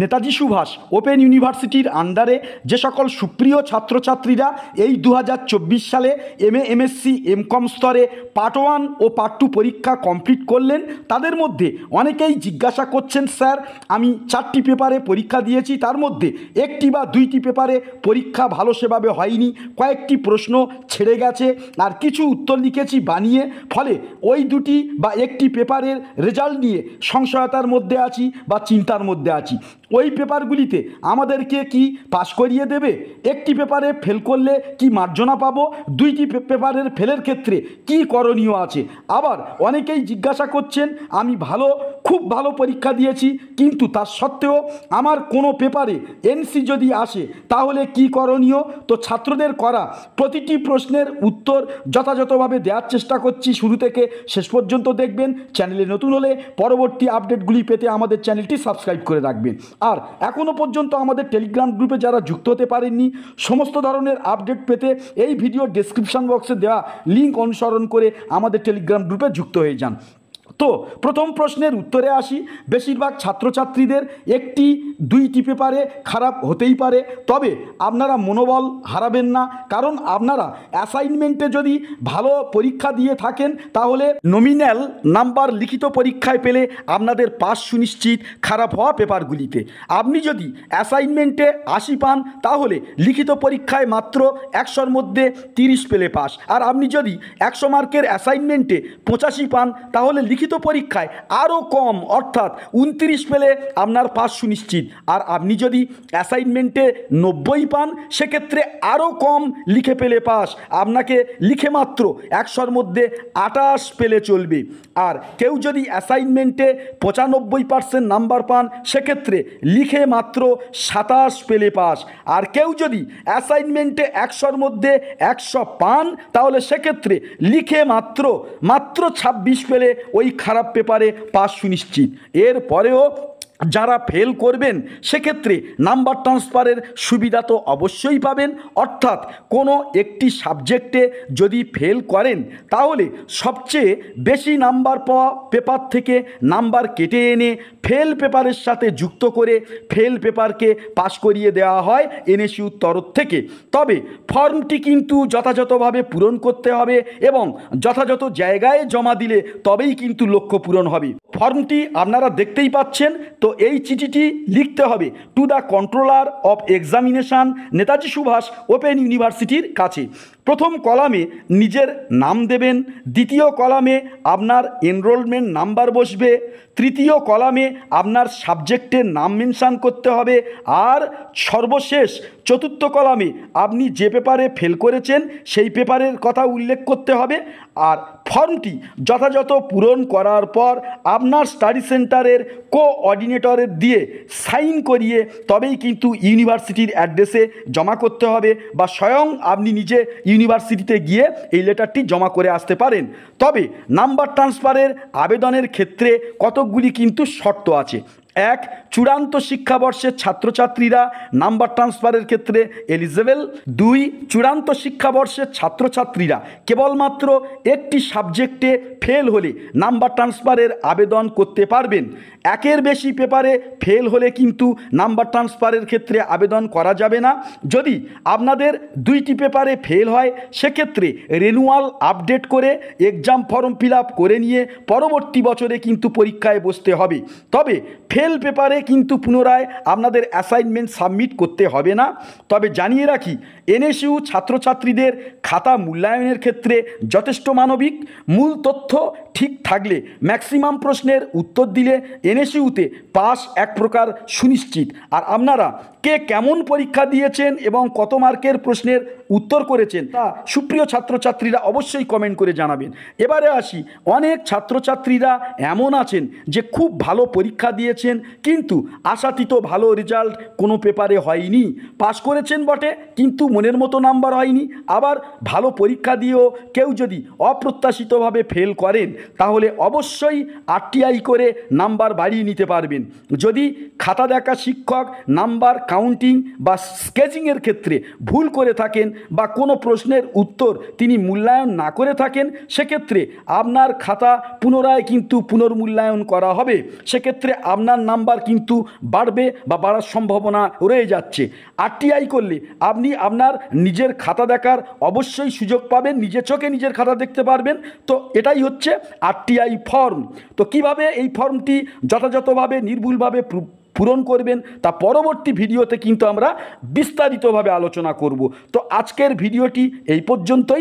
Netaji Subhash open ইউনিভার্সিটির আন্ডারে যে সকল সুপ্রিয় ছাত্রছাত্রীরা এই দু সালে এম এ এমএসসি এমকম স্তরে পার্ট ওয়ান ও পার্ট টু পরীক্ষা কমপ্লিট করলেন তাদের মধ্যে অনেকেই জিজ্ঞাসা করছেন স্যার আমি চারটি পেপারে পরীক্ষা দিয়েছি তার মধ্যে একটি বা দুইটি পেপারে পরীক্ষা ভালো সেভাবে হয়নি কয়েকটি প্রশ্ন ছেড়ে গেছে আর কিছু উত্তর লিখেছি বানিয়ে ফলে ওই দুটি বা একটি পেপারের রেজাল্ট নিয়ে সংশয়তার মধ্যে আছি বা চিন্তার মধ্যে আছি ওই পেপারগুলিতে আমাদেরকে কি পাস করিয়ে দেবে একটি পেপারে ফেল করলে কি মার্জনা পাব দুইটি পেপারের ফেলের ক্ষেত্রে কি করণীয় আছে আবার অনেকেই জিজ্ঞাসা করছেন আমি ভালো খুব ভালো পরীক্ষা দিয়েছি কিন্তু তার সত্ত্বেও আমার কোনো পেপারে এনসি যদি আসে তাহলে কি করণীয় তো ছাত্রদের করা প্রতিটি প্রশ্নের উত্তর যথাযথভাবে দেওয়ার চেষ্টা করছি শুরু থেকে শেষ পর্যন্ত দেখবেন চ্যানেলে নতুন হলে পরবর্তী আপডেটগুলি পেতে আমাদের চ্যানেলটি সাবস্ক্রাইব করে রাখবেন আর এখনও পর্যন্ত আমাদের টেলিগ্রাম গ্রুপে যারা যুক্ত হতে পারেননি সমস্ত ধরনের আপডেট পেতে এই ভিডিও ডিসক্রিপশান বক্সে দেওয়া লিঙ্ক অনুসরণ করে আমাদের টেলিগ্রাম গ্রুপে যুক্ত হয়ে যান তো প্রথম প্রশ্নের উত্তরে আসি বেশিরভাগ ছাত্রছাত্রীদের একটি দুইটি পেপারে খারাপ হতেই পারে তবে আপনারা মনোবল হারাবেন না কারণ আপনারা অ্যাসাইনমেন্টে যদি ভালো পরীক্ষা দিয়ে থাকেন তাহলে নমিনাল নাম্বার লিখিত পরীক্ষায় পেলে আপনাদের পাস সুনিশ্চিত খারাপ হওয়া পেপারগুলিতে আপনি যদি অ্যাসাইনমেন্টে আশি পান তাহলে লিখিত পরীক্ষায় মাত্র একশোর মধ্যে তিরিশ পেলে পাস আর আপনি যদি একশো মার্কের অ্যাসাইনমেন্টে পঁচাশি পান তাহলে লিখিত লিখিত পরীক্ষায় আরও কম অর্থাৎ উনত্রিশ পেলে আপনার পাস সুনিশ্চিত আর আপনি যদি অ্যাসাইনমেন্টে নব্বই পান সেক্ষেত্রে আরও কম লিখে পেলে পাস আপনাকে লিখে মাত্র একশোর মধ্যে আটাশ পেলে চলবে আর কেউ যদি অ্যাসাইনমেন্টে পঁচানব্বই পার্সেন্ট নাম্বার পান সেক্ষেত্রে লিখে মাত্র সাতাশ পেলে পাস আর কেউ যদি অ্যাসাইনমেন্টে একশোর মধ্যে একশো পান তাহলে সেক্ষেত্রে লিখে মাত্র মাত্র ছাব্বিশ পেলে ওই খারাপ পেপারে পাস সুনিশ্চিত এরপরেও যারা ফেল করবেন সেক্ষেত্রে নাম্বার ট্রান্সফারের সুবিধা তো অবশ্যই পাবেন অর্থাৎ কোনো একটি সাবজেক্টে যদি ফেল করেন তাহলে সবচেয়ে বেশি নাম্বার পাওয়া পেপার থেকে নাম্বার কেটে এনে ফেল পেপারের সাথে যুক্ত করে ফেল পেপারকে পাশ করিয়ে দেওয়া হয় এনএসইউর তরফ থেকে তবে ফর্মটি কিন্তু যথাযথভাবে পূরণ করতে হবে এবং যথাযথ জায়গায় জমা দিলে তবেই কিন্তু লক্ষ্য পূরণ হবে ফর্মটি আপনারা দেখতেই পাচ্ছেন তো এই চিঠিটি লিখতে হবে to the controller of examination Netaji Subhash open ইউনিভার্সিটির কাছে প্রথম কলামে নিজের নাম দেবেন দ্বিতীয় কলামে আপনার এনরোলমেন্ট নাম্বার বসবে তৃতীয় কলামে আপনার সাবজেক্টের নাম মেনশান করতে হবে আর সর্বশেষ চতুর্থ কলামে আপনি যে পেপারে ফেল করেছেন সেই পেপারের কথা উল্লেখ করতে হবে আর ফর্মটি যথাযথ পূরণ করার পর আপনার স্টাডি সেন্টারের কোঅর্ডিনেটরের দিয়ে সাইন করিয়ে তবেই কিন্তু ইউনিভার্সিটির অ্যাড্রেসে জমা করতে হবে বা স্বয়ং আপনি নিজে ইউনিভার্সিটিতে গিয়ে এই লেটারটি জমা করে আসতে পারেন তবে নাম্বার ট্রান্সফারের আবেদনের ক্ষেত্রে কতকগুলি কিন্তু শর্ত আছে এক চূড়ান্ত শিক্ষাবর্ষের ছাত্রছাত্রীরা নাম্বার ট্রান্সফারের ক্ষেত্রে এলিজেবেল দুই চূড়ান্ত শিক্ষাবর্ষের ছাত্রছাত্রীরা কেবলমাত্র একটি সাবজেক্টে ফেল হলে নাম্বার ট্রান্সফারের আবেদন করতে পারবেন একের বেশি পেপারে ফেল হলে কিন্তু নাম্বার ট্রান্সফারের ক্ষেত্রে আবেদন করা যাবে না যদি আপনাদের দুইটি পেপারে ফেল হয় সেক্ষেত্রে রেনুয়াল আপডেট করে এক্সাম ফর্ম ফিল করে নিয়ে পরবর্তী বছরে কিন্তু পরীক্ষায় বসতে হবে তবে ফেল সেল পেপারে কিন্তু পুনরায় আপনাদের অ্যাসাইনমেন্ট সাবমিট করতে হবে না তবে জানিয়ে রাখি এনএসইউ ছাত্রছাত্রীদের খাতা মূল্যায়নের ক্ষেত্রে যথেষ্ট মানবিক মূল তথ্য ঠিক থাকলে ম্যাক্সিমাম প্রশ্নের উত্তর দিলে এনএসইউতে পাস এক প্রকার সুনিশ্চিত আর আপনারা কে কেমন পরীক্ষা দিয়েছেন এবং কত মার্কের প্রশ্নের উত্তর করেছেন তা সুপ্রিয় ছাত্রছাত্রীরা অবশ্যই কমেন্ট করে জানাবেন এবারে আসি অনেক ছাত্রছাত্রীরা এমন আছেন যে খুব ভালো পরীক্ষা দিয়েছেন কিন্তু আশাতীত ভালো রেজাল্ট কোনো পেপারে হয়নি পাস করেছেন বটে কিন্তু মনের মতো নাম্বার হয়নি আবার ভালো পরীক্ষা দিয়েও কেউ যদি অপ্রত্যাশিতভাবে ফেল করেন তাহলে অবশ্যই আরটিআই করে নাম্বার বাড়িয়ে নিতে পারবেন যদি খাতা দেখা শিক্ষক নাম্বার কাউন্টিং বা স্কেচিংয়ের ক্ষেত্রে ভুল করে থাকেন বা কোনো প্রশ্নের উত্তর তিনি মূল্যায়ন না করে থাকেন সেক্ষেত্রে আপনার খাতা পুনরায় কিন্তু পুনর্মূল্যায়ন করা হবে সেক্ষেত্রে আপনার নাম্বার কিন্তু বাড়বে বা বাড়ার সম্ভাবনা রয়ে যাচ্ছে আরটিআই করলে আপনি আপনার নিজের খাতা দেখার অবশ্যই সুযোগ পাবেন নিজে চোখে নিজের খাতা দেখতে পারবেন তো এটাই হচ্ছে আরটিআই ফর্ম তো কিভাবে এই ফর্মটি যথাযথভাবে নির্ভুলভাবে পূরণ করবেন তা পরবর্তী ভিডিওতে কিন্তু আমরা বিস্তারিতভাবে আলোচনা করব তো আজকের ভিডিওটি এই পর্যন্তই